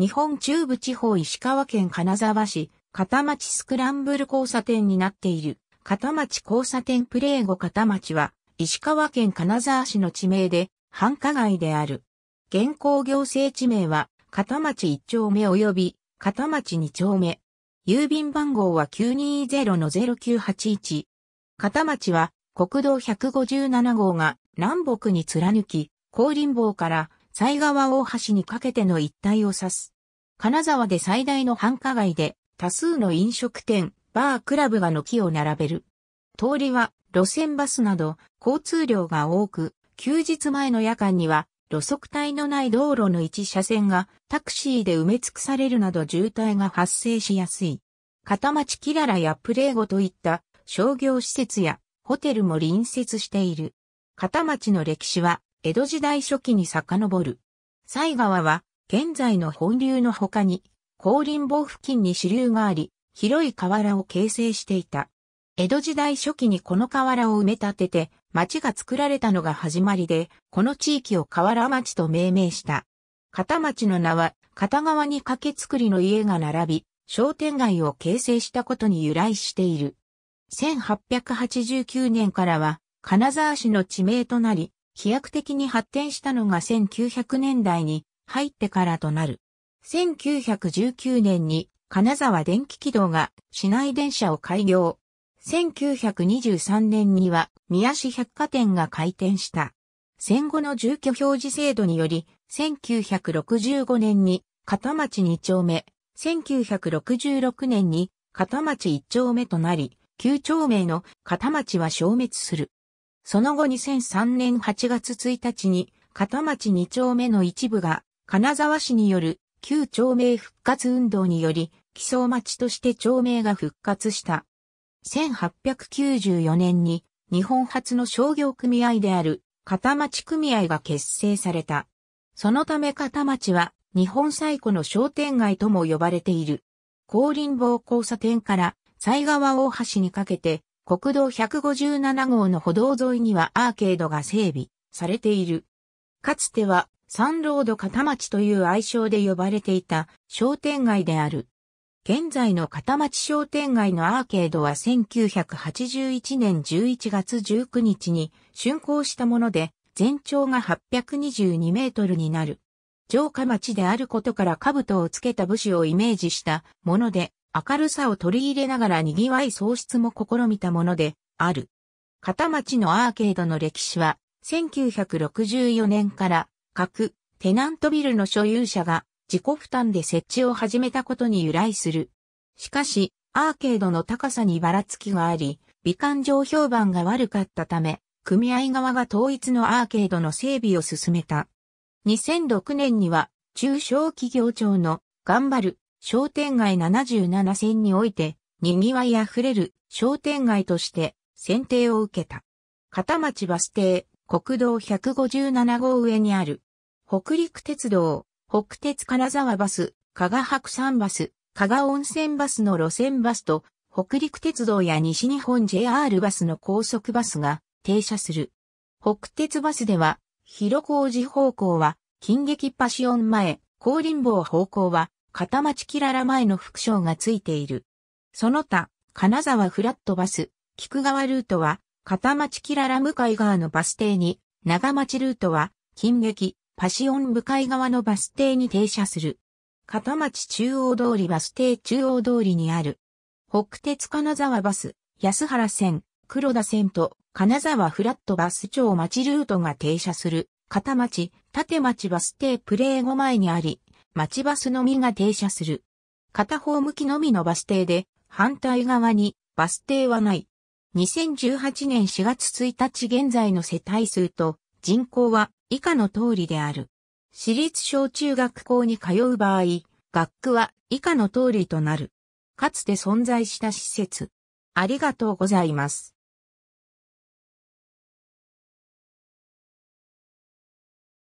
日本中部地方石川県金沢市、片町スクランブル交差点になっている。片町交差点プレーゴ片町は、石川県金沢市の地名で、繁華街である。現行行政地名は、片町1丁目及び、片町2丁目。郵便番号は920 0981。片町は、国道157号が南北に貫き、高林坊から西川大橋にかけての一帯を指す。金沢で最大の繁華街で、多数の飲食店、バークラブが軒を並べる。通りは、路線バスなど、交通量が多く、休日前の夜間には、路側帯のない道路の一車線がタクシーで埋め尽くされるなど渋滞が発生しやすい。片町キララやプレーゴといった商業施設やホテルも隣接している。片町の歴史は江戸時代初期に遡る。西川は現在の本流の他に、高林坊付近に支流があり、広い河原を形成していた。江戸時代初期にこの河原を埋め立てて、町が作られたのが始まりで、この地域を河原町と命名した。片町の名は、片側に掛け作りの家が並び、商店街を形成したことに由来している。1889年からは、金沢市の地名となり、飛躍的に発展したのが1900年代に、入ってからとなる。1919年に金沢電気軌道が市内電車を開業。1923年には宮市百貨店が開店した。戦後の住居表示制度により、1965年に片町2丁目、1966年に片町1丁目となり、9丁目の片町は消滅する。その後2003年8月1日に片町2丁目の一部が金沢市による旧町名復活運動により、基礎町として町名が復活した。1894年に日本初の商業組合である片町組合が結成された。そのため片町は日本最古の商店街とも呼ばれている。高林坊交差点から西川大橋にかけて国道157号の歩道沿いにはアーケードが整備されている。かつてはサンロード片町という愛称で呼ばれていた商店街である。現在の片町商店街のアーケードは1981年11月19日に竣工したもので、全長が822メートルになる。城下町であることから兜をつけた武士をイメージしたもので、明るさを取り入れながら賑わい創出も試みたものである。片町のアーケードの歴史は、1964年から各テナントビルの所有者が自己負担で設置を始めたことに由来する。しかし、アーケードの高さにばらつきがあり、美観上評判が悪かったため、組合側が統一のアーケードの整備を進めた。2006年には、中小企業庁の頑張る商店街77選において、賑わいあふれる商店街として選定を受けた。片町バス停、国道157号上にある北陸鉄道、北鉄金沢バス、加賀白山バス、加賀温泉バスの路線バスと、北陸鉄道や西日本 JR バスの高速バスが停車する。北鉄バスでは、広小路方向は、近劇パシオン前、高林坊方向は、片町キララ前の副章がついている。その他、金沢フラットバス、菊川ルートは、片町キララ向かい側のバス停に、長町ルートは、近劇、パシオン向かい側のバス停に停車する。片町中央通りバス停中央通りにある。北鉄金沢バス、安原線、黒田線と金沢フラットバス町町ルートが停車する。片町、縦町バス停プレー5前にあり、町バスのみが停車する。片方向きのみのバス停で、反対側にバス停はない。2018年4月1日現在の世帯数と人口は以下の通りである。私立小中学校に通う場合、学区は以下の通りとなる。かつて存在した施設。ありがとうございます。